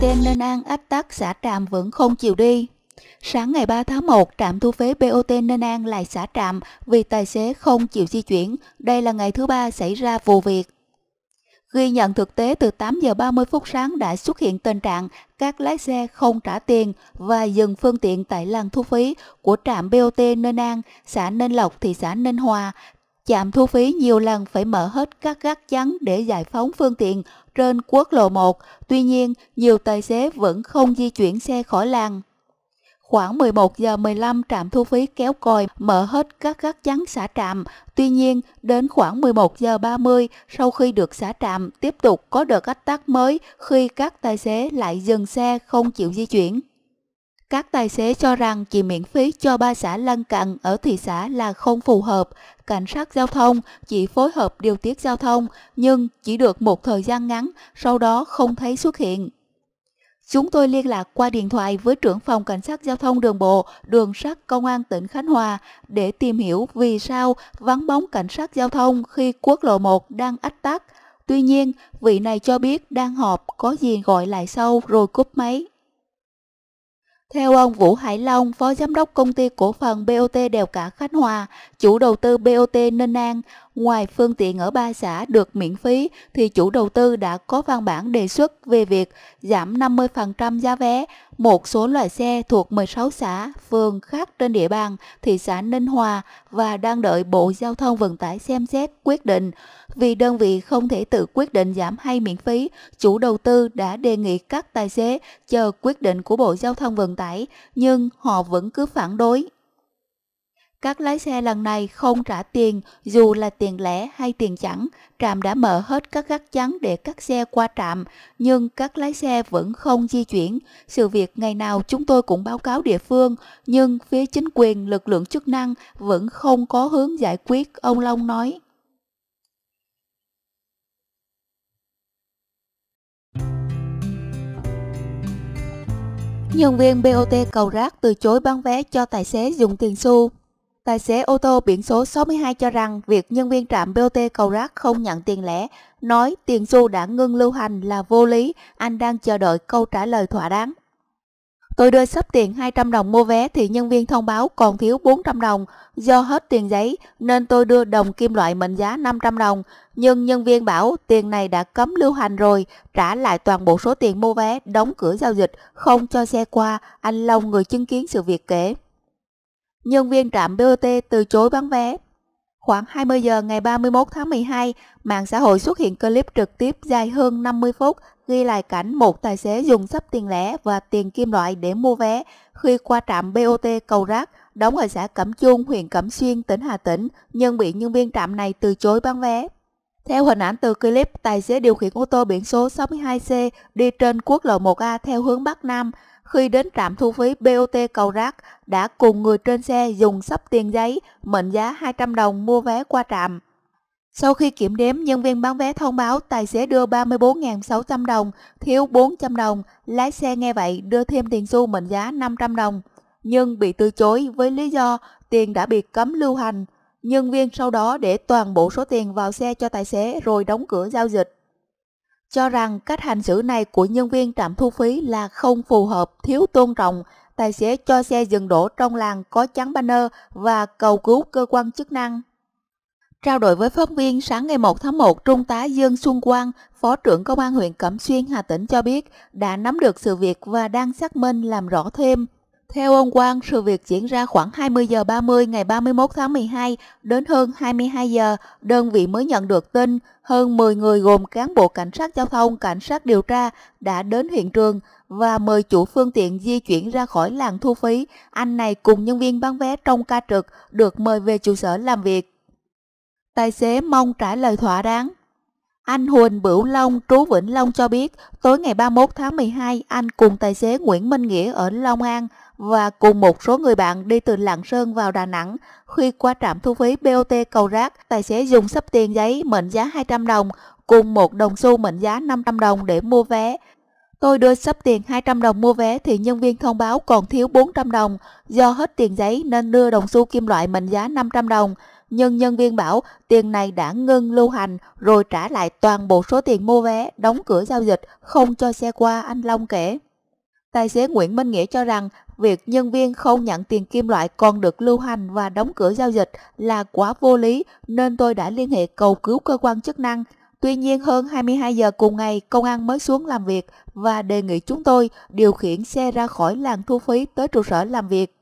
tên Nên An áp tắc xã trạm vẫn không chịu đi. Sáng ngày 3 tháng 1, trạm thu phí BOT Ninh An lại xả trạm vì tài xế không chịu di chuyển. Đây là ngày thứ ba xảy ra vụ việc. Ghi nhận thực tế từ 8 giờ 30 phút sáng đã xuất hiện tình trạng các lái xe không trả tiền và dừng phương tiện tại làng thu phí của trạm BOT Ninh An, xã Ninh Lộc, thị xã Ninh Hòa, Trạm thu phí nhiều lần phải mở hết các gác chắn để giải phóng phương tiện trên quốc lộ 1, tuy nhiên nhiều tài xế vẫn không di chuyển xe khỏi làng. Khoảng 11 giờ 15 trạm thu phí kéo còi mở hết các gác chắn xả trạm. Tuy nhiên, đến khoảng 11 giờ 30 sau khi được xả trạm tiếp tục có đợt ách tắc mới khi các tài xế lại dừng xe không chịu di chuyển. Các tài xế cho rằng chỉ miễn phí cho ba xã lân cận ở thị xã là không phù hợp. Cảnh sát giao thông chỉ phối hợp điều tiết giao thông nhưng chỉ được một thời gian ngắn, sau đó không thấy xuất hiện. Chúng tôi liên lạc qua điện thoại với trưởng phòng cảnh sát giao thông đường bộ, đường sắt công an tỉnh Khánh Hòa để tìm hiểu vì sao vắng bóng cảnh sát giao thông khi quốc lộ 1 đang ách tắc. Tuy nhiên, vị này cho biết đang họp có gì gọi lại sau rồi cúp máy. Theo ông Vũ Hải Long, Phó Giám đốc Công ty Cổ phần BOT Đèo Cả Khánh Hòa, chủ đầu tư BOT Ninh An, ngoài phương tiện ở ba xã được miễn phí thì chủ đầu tư đã có văn bản đề xuất về việc giảm 50% giá vé một số loại xe thuộc 16 xã, phường khác trên địa bàn thị xã Ninh Hòa và đang đợi Bộ Giao thông Vận tải xem xét quyết định. Vì đơn vị không thể tự quyết định giảm hay miễn phí, chủ đầu tư đã đề nghị các tài xế chờ quyết định của Bộ Giao thông Vận tải, nhưng họ vẫn cứ phản đối các lái xe lần này không trả tiền dù là tiền lẻ hay tiền chẵn. Trạm đã mở hết các gác chắn để các xe qua trạm, nhưng các lái xe vẫn không di chuyển. Sự việc ngày nào chúng tôi cũng báo cáo địa phương, nhưng phía chính quyền lực lượng chức năng vẫn không có hướng giải quyết, ông Long nói. Nhân viên BOT cầu rác từ chối bán vé cho tài xế dùng tiền xu Tài xế ô tô biển số 62 cho rằng việc nhân viên trạm BOT cầu rác không nhận tiền lẻ, nói tiền xu đã ngưng lưu hành là vô lý, anh đang chờ đợi câu trả lời thỏa đáng. Tôi đưa sắp tiền 200 đồng mua vé thì nhân viên thông báo còn thiếu 400 đồng. Do hết tiền giấy nên tôi đưa đồng kim loại mệnh giá 500 đồng. Nhưng nhân viên bảo tiền này đã cấm lưu hành rồi, trả lại toàn bộ số tiền mua vé, đóng cửa giao dịch, không cho xe qua. Anh Long người chứng kiến sự việc kể nhân viên trạm BOT từ chối bán vé. Khoảng 20 giờ ngày 31 tháng 12, mạng xã hội xuất hiện clip trực tiếp dài hơn 50 phút ghi lại cảnh một tài xế dùng sắp tiền lẻ và tiền kim loại để mua vé khi qua trạm BOT Cầu Rác, đóng ở xã Cẩm Chuông, huyện Cẩm Xuyên, tỉnh Hà Tĩnh, nhưng bị nhân viên trạm này từ chối bán vé. Theo hình ảnh từ clip, tài xế điều khiển ô tô biển số 62C đi trên quốc lộ 1A theo hướng Bắc Nam. Khi đến trạm thu phí BOT cầu rác, đã cùng người trên xe dùng sắp tiền giấy, mệnh giá 200 đồng mua vé qua trạm. Sau khi kiểm đếm, nhân viên bán vé thông báo tài xế đưa 34.600 đồng, thiếu 400 đồng. Lái xe nghe vậy đưa thêm tiền xu mệnh giá 500 đồng, nhưng bị từ chối với lý do tiền đã bị cấm lưu hành. Nhân viên sau đó để toàn bộ số tiền vào xe cho tài xế rồi đóng cửa giao dịch cho rằng cách hành xử này của nhân viên trạm thu phí là không phù hợp, thiếu tôn trọng, tài xế cho xe dừng đổ trong làng có chắn banner và cầu cứu cơ quan chức năng. Trao đổi với phóng viên sáng ngày 1 tháng 1, Trung tá Dương Xuân Quang, Phó trưởng Công an huyện Cẩm Xuyên, Hà Tĩnh cho biết đã nắm được sự việc và đang xác minh làm rõ thêm. Theo ông Quang, sự việc diễn ra khoảng 20 giờ 30 ngày 31 tháng 12 đến hơn 22 giờ, đơn vị mới nhận được tin hơn 10 người gồm cán bộ cảnh sát giao thông, cảnh sát điều tra đã đến hiện trường và mời chủ phương tiện di chuyển ra khỏi làng thu phí. Anh này cùng nhân viên bán vé trong ca trực được mời về trụ sở làm việc. Tài xế mong trả lời thỏa đáng. Anh Huỳnh Bửu Long, trú Vĩnh Long cho biết, tối ngày 31 tháng 12, anh cùng tài xế Nguyễn Minh Nghĩa ở Long An và cùng một số người bạn đi từ Lạng Sơn vào Đà Nẵng. Khi qua trạm thu phí BOT Cầu Rác, tài xế dùng sắp tiền giấy mệnh giá 200 đồng cùng một đồng xu mệnh giá 500 đồng để mua vé. Tôi đưa sắp tiền 200 đồng mua vé thì nhân viên thông báo còn thiếu 400 đồng. Do hết tiền giấy nên đưa đồng xu kim loại mệnh giá 500 đồng nhưng nhân viên bảo tiền này đã ngưng lưu hành rồi trả lại toàn bộ số tiền mua vé, đóng cửa giao dịch, không cho xe qua, anh Long kể. Tài xế Nguyễn Minh Nghĩa cho rằng việc nhân viên không nhận tiền kim loại còn được lưu hành và đóng cửa giao dịch là quá vô lý nên tôi đã liên hệ cầu cứu cơ quan chức năng. Tuy nhiên hơn 22 giờ cùng ngày, công an mới xuống làm việc và đề nghị chúng tôi điều khiển xe ra khỏi làng thu phí tới trụ sở làm việc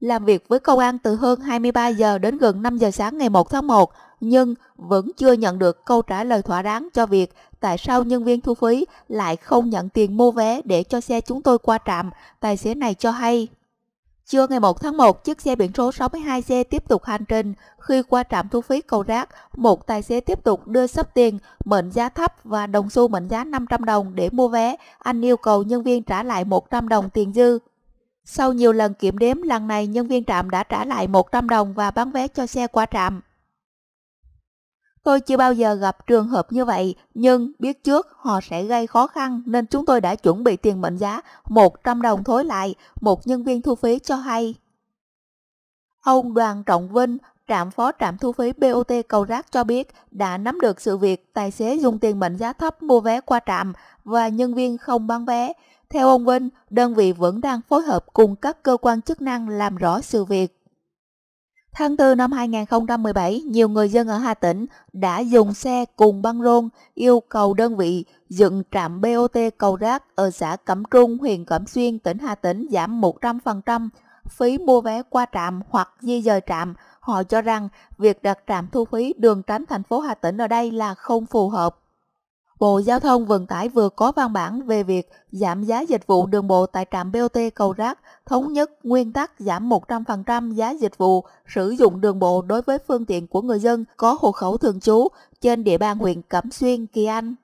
làm việc với công an từ hơn 23 giờ đến gần 5 giờ sáng ngày 1 tháng 1, nhưng vẫn chưa nhận được câu trả lời thỏa đáng cho việc tại sao nhân viên thu phí lại không nhận tiền mua vé để cho xe chúng tôi qua trạm, tài xế này cho hay. Trưa ngày 1 tháng 1, chiếc xe biển số 62C tiếp tục hành trình. Khi qua trạm thu phí cầu rác, một tài xế tiếp tục đưa sắp tiền, mệnh giá thấp và đồng xu mệnh giá 500 đồng để mua vé. Anh yêu cầu nhân viên trả lại 100 đồng tiền dư. Sau nhiều lần kiểm đếm, lần này nhân viên trạm đã trả lại 100 đồng và bán vé cho xe qua trạm. Tôi chưa bao giờ gặp trường hợp như vậy, nhưng biết trước họ sẽ gây khó khăn nên chúng tôi đã chuẩn bị tiền mệnh giá 100 đồng thối lại, một nhân viên thu phí cho hay. Ông Đoàn Trọng Vinh, trạm phó trạm thu phí BOT Cầu Rác cho biết đã nắm được sự việc tài xế dùng tiền mệnh giá thấp mua vé qua trạm và nhân viên không bán vé. Theo ông Vinh, đơn vị vẫn đang phối hợp cùng các cơ quan chức năng làm rõ sự việc. Tháng 4 năm 2017, nhiều người dân ở Hà Tĩnh đã dùng xe cùng băng rôn yêu cầu đơn vị dựng trạm BOT cầu rác ở xã Cẩm Trung, huyện Cẩm Xuyên, tỉnh Hà Tĩnh giảm 100% phí mua vé qua trạm hoặc di dời trạm. Họ cho rằng việc đặt trạm thu phí đường tránh thành phố Hà Tĩnh ở đây là không phù hợp Bộ Giao thông Vận tải vừa có văn bản về việc giảm giá dịch vụ đường bộ tại trạm BOT Cầu Rác, thống nhất nguyên tắc giảm 100% giá dịch vụ sử dụng đường bộ đối với phương tiện của người dân có hộ khẩu thường trú trên địa bàn huyện Cẩm Xuyên, Kỳ Anh.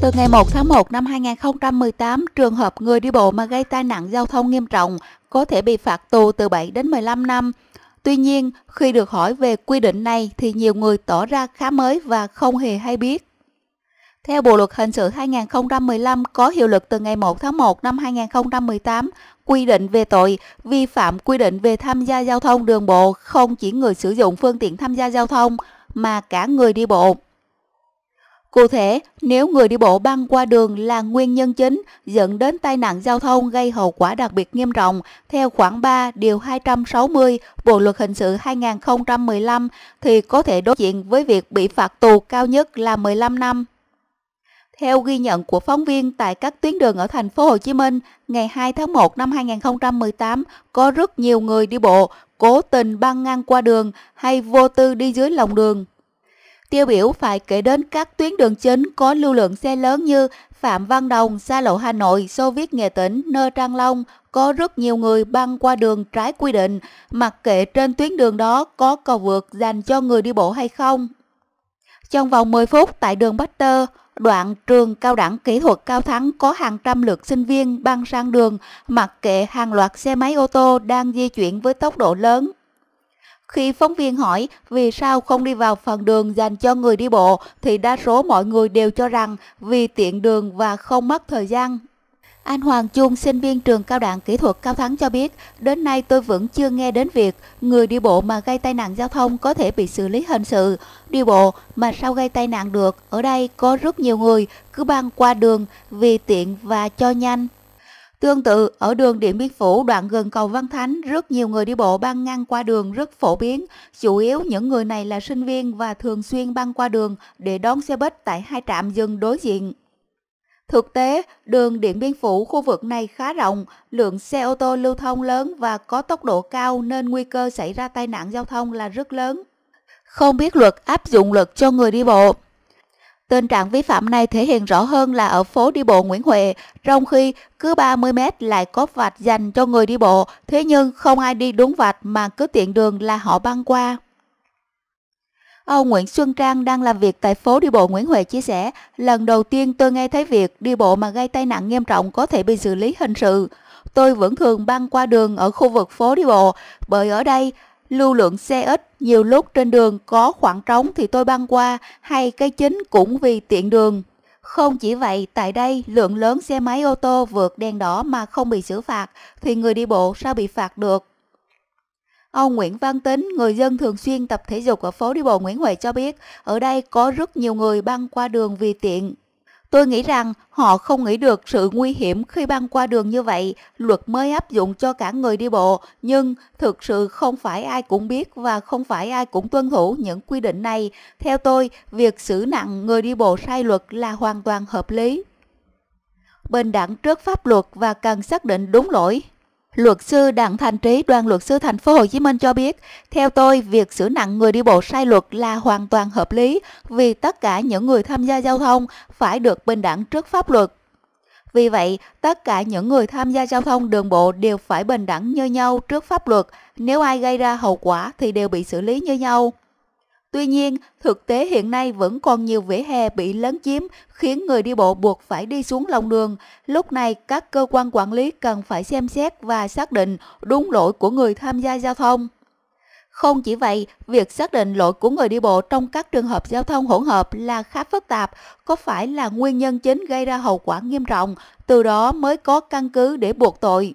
Từ ngày 1 tháng 1 năm 2018, trường hợp người đi bộ mà gây tai nạn giao thông nghiêm trọng có thể bị phạt tù từ 7 đến 15 năm. Tuy nhiên, khi được hỏi về quy định này thì nhiều người tỏ ra khá mới và không hề hay biết. Theo Bộ luật hình sự 2015 có hiệu lực từ ngày 1 tháng 1 năm 2018, quy định về tội vi phạm quy định về tham gia giao thông đường bộ không chỉ người sử dụng phương tiện tham gia giao thông mà cả người đi bộ. Cụ thể, nếu người đi bộ băng qua đường là nguyên nhân chính dẫn đến tai nạn giao thông gây hậu quả đặc biệt nghiêm trọng, theo khoản 3 điều 260 Bộ Luật Hình sự 2015 thì có thể đối diện với việc bị phạt tù cao nhất là 15 năm. Theo ghi nhận của phóng viên tại các tuyến đường ở thành phố Hồ Chí Minh, ngày 2 tháng 1 năm 2018 có rất nhiều người đi bộ cố tình băng ngang qua đường hay vô tư đi dưới lòng đường. Tiêu biểu phải kể đến các tuyến đường chính có lưu lượng xe lớn như Phạm Văn Đồng, xa lộ Hà Nội, Xô Viết Nghệ Tỉnh, Nơ Trang Long có rất nhiều người băng qua đường trái quy định, mặc kệ trên tuyến đường đó có cầu vượt dành cho người đi bộ hay không. Trong vòng 10 phút tại đường Bách Tơ, đoạn trường cao đẳng kỹ thuật cao thắng có hàng trăm lượt sinh viên băng sang đường, mặc kệ hàng loạt xe máy ô tô đang di chuyển với tốc độ lớn khi phóng viên hỏi vì sao không đi vào phần đường dành cho người đi bộ thì đa số mọi người đều cho rằng vì tiện đường và không mất thời gian. Anh Hoàng Trung, sinh viên trường cao đẳng kỹ thuật Cao Thắng cho biết, đến nay tôi vẫn chưa nghe đến việc người đi bộ mà gây tai nạn giao thông có thể bị xử lý hình sự. Đi bộ mà sao gây tai nạn được, ở đây có rất nhiều người cứ băng qua đường vì tiện và cho nhanh. Tương tự, ở đường Điện Biên Phủ đoạn gần cầu Văn Thánh, rất nhiều người đi bộ băng ngang qua đường rất phổ biến. Chủ yếu những người này là sinh viên và thường xuyên băng qua đường để đón xe buýt tại hai trạm dừng đối diện. Thực tế, đường Điện Biên Phủ khu vực này khá rộng, lượng xe ô tô lưu thông lớn và có tốc độ cao nên nguy cơ xảy ra tai nạn giao thông là rất lớn. Không biết luật áp dụng luật cho người đi bộ, Tình trạng vi phạm này thể hiện rõ hơn là ở phố đi bộ Nguyễn Huệ, trong khi cứ 30 mét lại có vạch dành cho người đi bộ, thế nhưng không ai đi đúng vạch mà cứ tiện đường là họ băng qua. Ông Nguyễn Xuân Trang đang làm việc tại phố đi bộ Nguyễn Huệ chia sẻ, lần đầu tiên tôi nghe thấy việc đi bộ mà gây tai nạn nghiêm trọng có thể bị xử lý hình sự. Tôi vẫn thường băng qua đường ở khu vực phố đi bộ, bởi ở đây lưu lượng xe ít, nhiều lúc trên đường có khoảng trống thì tôi băng qua hay cái chính cũng vì tiện đường. Không chỉ vậy, tại đây lượng lớn xe máy ô tô vượt đèn đỏ mà không bị xử phạt thì người đi bộ sao bị phạt được. Ông Nguyễn Văn Tính, người dân thường xuyên tập thể dục ở phố đi bộ Nguyễn Huệ cho biết, ở đây có rất nhiều người băng qua đường vì tiện. Tôi nghĩ rằng họ không nghĩ được sự nguy hiểm khi băng qua đường như vậy, luật mới áp dụng cho cả người đi bộ, nhưng thực sự không phải ai cũng biết và không phải ai cũng tuân thủ những quy định này. Theo tôi, việc xử nặng người đi bộ sai luật là hoàn toàn hợp lý. Bình đẳng trước pháp luật và cần xác định đúng lỗi, Luật sư Đặng Thành Trí, đoàn luật sư thành phố Hồ Chí Minh cho biết, theo tôi, việc xử nặng người đi bộ sai luật là hoàn toàn hợp lý vì tất cả những người tham gia giao thông phải được bình đẳng trước pháp luật. Vì vậy, tất cả những người tham gia giao thông đường bộ đều phải bình đẳng như nhau trước pháp luật, nếu ai gây ra hậu quả thì đều bị xử lý như nhau. Tuy nhiên, thực tế hiện nay vẫn còn nhiều vỉa hè bị lấn chiếm khiến người đi bộ buộc phải đi xuống lòng đường. Lúc này, các cơ quan quản lý cần phải xem xét và xác định đúng lỗi của người tham gia giao thông. Không chỉ vậy, việc xác định lỗi của người đi bộ trong các trường hợp giao thông hỗn hợp là khá phức tạp, có phải là nguyên nhân chính gây ra hậu quả nghiêm trọng, từ đó mới có căn cứ để buộc tội.